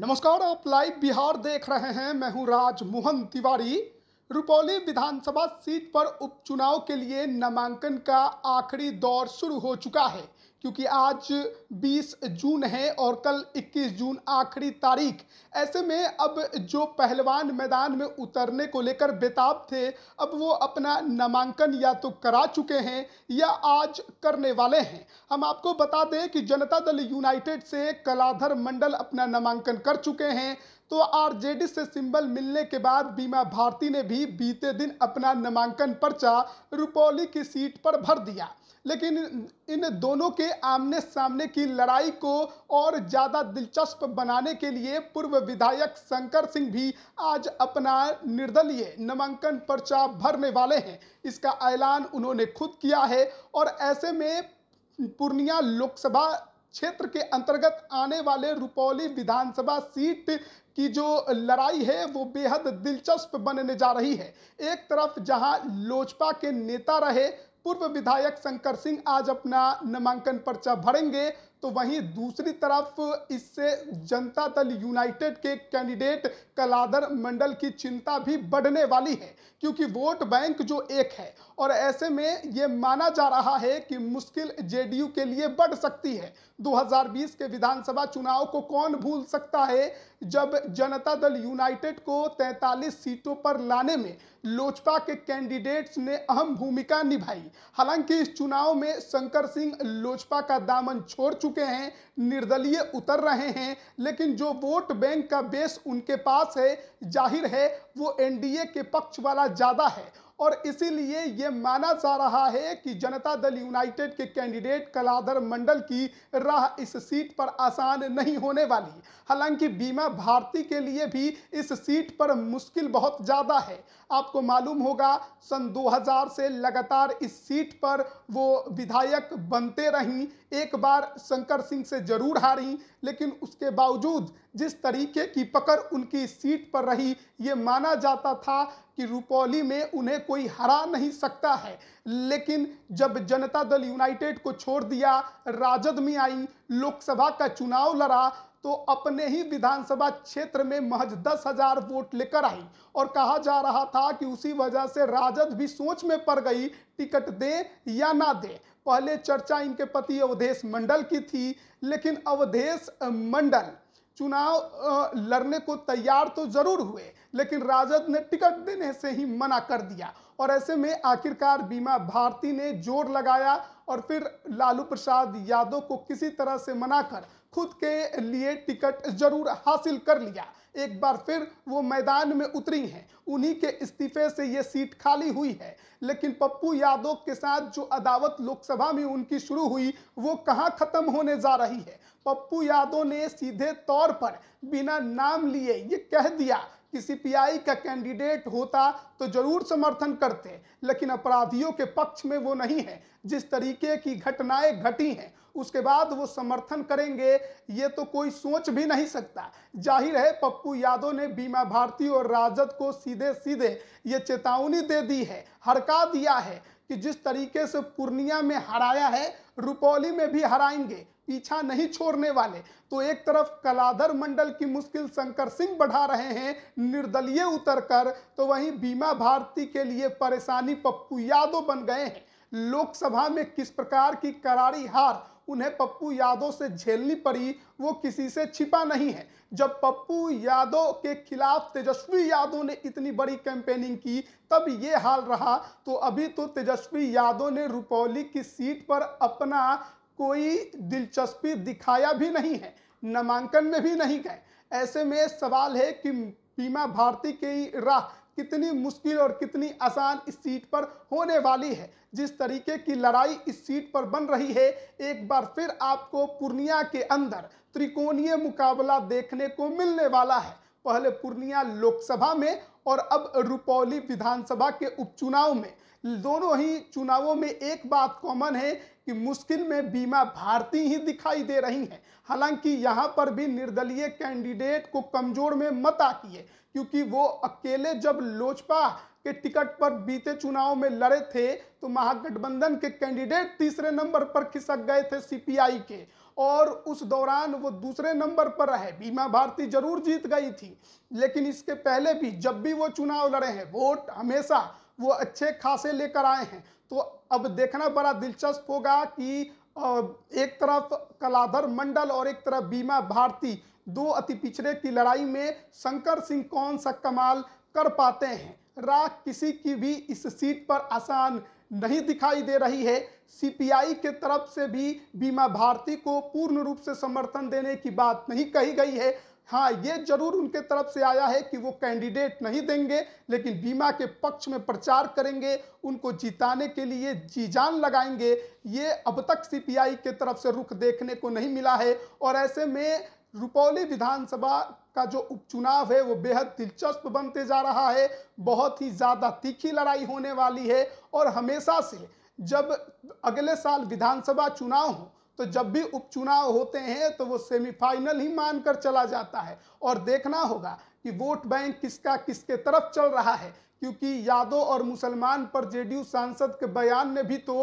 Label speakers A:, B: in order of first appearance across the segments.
A: नमस्कार आप लाइव बिहार देख रहे हैं मैं हूं राजमोहन तिवारी रुपौली विधानसभा सीट पर उपचुनाव के लिए नामांकन का आखिरी दौर शुरू हो चुका है क्योंकि आज 20 जून है और कल 21 जून आखिरी तारीख ऐसे में अब जो पहलवान मैदान में उतरने को लेकर बेताब थे अब वो अपना नामांकन या तो करा चुके हैं या आज करने वाले हैं हम आपको बता दें कि जनता दल यूनाइटेड से कलाधर मंडल अपना नामांकन कर चुके हैं तो आरजेडी से सिंबल मिलने के बाद बीमा भारती ने भी बीते दिन अपना नामांकन पर्चा रुपौली की सीट पर भर दिया लेकिन इन दोनों के आमने सामने की लड़ाई को और ज़्यादा दिलचस्प बनाने के लिए पूर्व विधायक शंकर सिंह भी आज अपना निर्दलीय नामांकन पर्चा भरने वाले हैं इसका ऐलान उन्होंने खुद किया है और ऐसे में पूर्णिया लोकसभा क्षेत्र के अंतर्गत आने वाले रुपौली विधानसभा सीट की जो लड़ाई है वो बेहद दिलचस्प बनने जा रही है एक तरफ जहां लोजपा के नेता रहे पूर्व विधायक शंकर सिंह आज अपना नामांकन पर्चा भरेंगे तो वहीं दूसरी तरफ इससे जनता दल यूनाइटेड के कैंडिडेट कलादर मंडल की चिंता भी बढ़ने वाली है क्योंकि वोट बैंक जो एक है और ऐसे में ये माना जा रहा है कि मुश्किल जेडीयू के लिए बढ़ सकती है 2020 के विधानसभा चुनाव को कौन भूल सकता है जब जनता दल यूनाइटेड को 43 सीटों पर लाने में लोजपा के कैंडिडेट्स ने अहम भूमिका निभाई हालांकि इस चुनाव में शंकर सिंह लोजपा का दामन छोड़ चुके चुके हैं निर्दलीय उतर रहे हैं लेकिन जो वोट बैंक का बेस उनके पास है जाहिर है वो एनडीए के पक्ष वाला ज़्यादा है और इसीलिए ये माना जा रहा है कि जनता दल यूनाइटेड के कैंडिडेट कलाधर मंडल की राह इस सीट पर आसान नहीं होने वाली हालांकि बीमा भारती के लिए भी इस सीट पर मुश्किल बहुत ज़्यादा है आपको मालूम होगा सन 2000 से लगातार इस सीट पर वो विधायक बनते रहीं एक बार शंकर सिंह से जरूर हारी लेकिन उसके बावजूद जिस तरीके की पकड़ उनकी सीट पर रही ये माना जाता था कि रुपौली में उन्हें कोई हरा नहीं सकता है लेकिन जब जनता दल यूनाइटेड को छोड़ दिया राजद में आई लोकसभा का चुनाव लड़ा तो अपने ही विधानसभा क्षेत्र में महज दस हजार वोट लेकर आई और कहा जा रहा था कि उसी वजह से राजद भी सोच में पड़ गई टिकट दे या ना दे पहले चर्चा इनके पति अवधेश मंडल की थी लेकिन अवधेश मंडल चुनाव लड़ने को तैयार तो जरूर हुए लेकिन राजद ने टिकट देने से ही मना कर दिया और ऐसे में आखिरकार बीमा भारती ने जोर लगाया और फिर लालू प्रसाद यादव को किसी तरह से मना कर खुद के लिए टिकट जरूर हासिल कर लिया एक बार फिर वो मैदान में उतरी हैं उन्हीं के इस्तीफे से ये सीट खाली हुई है लेकिन पप्पू यादव के साथ जो अदावत लोकसभा में उनकी शुरू हुई वो कहाँ खत्म होने जा रही है पप्पू यादव ने सीधे तौर पर बिना नाम लिए ये कह दिया कि सीपीआई का कैंडिडेट होता तो जरूर समर्थन करते लेकिन अपराधियों के पक्ष में वो नहीं है जिस तरीके की घटनाएं घटी हैं उसके बाद वो समर्थन करेंगे ये तो कोई सोच भी नहीं सकता जाहिर है पप्पू यादव ने बीमा भारती और राजद को सीधे सीधे ये चेतावनी दे दी है हड़का दिया है कि जिस तरीके से पूर्णिया में हराया है रुपौली में भी हराएंगे पीछा नहीं छोड़ने वाले तो एक तरफ कलाधर मंडल की मुश्किल शंकर सिंह बढ़ा रहे हैं निर्दलीय उतरकर तो वहीं बीमा भारती के लिए परेशानी पप्पू यादव बन गए हैं लोकसभा में किस प्रकार की करारी हार उन्हें पप्पू यादव से झेलनी पड़ी वो किसी से छिपा नहीं है जब पप्पू यादव के खिलाफ तेजस्वी यादव ने इतनी बड़ी कैंपेनिंग की तब ये हाल रहा तो अभी तो तेजस्वी यादव ने रुपौली की सीट पर अपना कोई दिलचस्पी दिखाया भी नहीं है नामांकन में भी नहीं गए ऐसे में सवाल है कि बीमा भारती की राह कितनी मुश्किल और कितनी आसान इस सीट पर होने वाली है जिस तरीके की लड़ाई इस सीट पर बन रही है एक बार फिर आपको पूर्णिया के अंदर त्रिकोणीय मुकाबला देखने को मिलने वाला है पहले पूर्णिया लोकसभा में और अब रुपौली विधानसभा के उपचुनाव में दोनों ही चुनावों में एक बात कॉमन है कि मुश्किल में बीमा भारती ही दिखाई दे रही हैं हालांकि यहाँ पर भी निर्दलीय कैंडिडेट को कमजोर में मत आती है क्योंकि वो अकेले जब लोजपा के टिकट पर बीते चुनाव में लड़े थे तो महागठबंधन के कैंडिडेट तीसरे नंबर पर खिसक गए थे सीपीआई के और उस दौरान वो दूसरे नंबर पर रहे बीमा भारती जरूर जीत गई थी लेकिन इसके पहले भी जब भी वो चुनाव लड़े हैं वोट हमेशा वो अच्छे खासे लेकर आए हैं तो अब देखना बड़ा दिलचस्प होगा कि एक तरफ कलाधर मंडल और एक तरफ बीमा भारती दो अति पिछड़े की लड़ाई में शंकर सिंह कौन सा कमाल कर पाते हैं राह किसी की भी इस सीट पर आसान नहीं दिखाई दे रही है सीपीआई के तरफ से भी बीमा भारती को पूर्ण रूप से समर्थन देने की बात नहीं कही गई है हाँ ये जरूर उनके तरफ से आया है कि वो कैंडिडेट नहीं देंगे लेकिन बीमा के पक्ष में प्रचार करेंगे उनको जिताने के लिए जी जान लगाएंगे ये अब तक सीपीआई के तरफ से रुख देखने को नहीं मिला है और ऐसे में रुपौली विधानसभा का जो उपचुनाव है वो बेहद दिलचस्प बनते जा रहा है बहुत ही ज़्यादा तीखी लड़ाई होने वाली है और हमेशा से जब अगले साल विधानसभा चुनाव हो तो जब भी उपचुनाव होते हैं तो वो सेमीफाइनल ही मानकर चला जाता है और देखना होगा कि वोट बैंक किसका किसके तरफ चल रहा है क्योंकि यादव और मुसलमान पर जेडीयू सांसद के बयान ने भी तो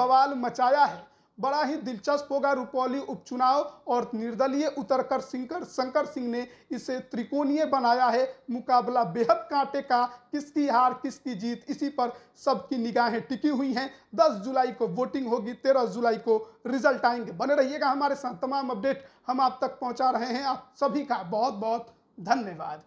A: बवाल मचाया है बड़ा ही दिलचस्प होगा रुपौली उपचुनाव और निर्दलीय उतरकर सिंकर शंकर सिंह ने इसे त्रिकोणीय बनाया है मुकाबला बेहद कांटे का किसकी हार किसकी जीत इसी पर सबकी निगाहें टिकी हुई हैं 10 जुलाई को वोटिंग होगी 13 जुलाई को रिजल्ट आएंगे बने रहिएगा हमारे साथ तमाम अपडेट हम आप तक पहुँचा रहे हैं आप सभी का बहुत बहुत धन्यवाद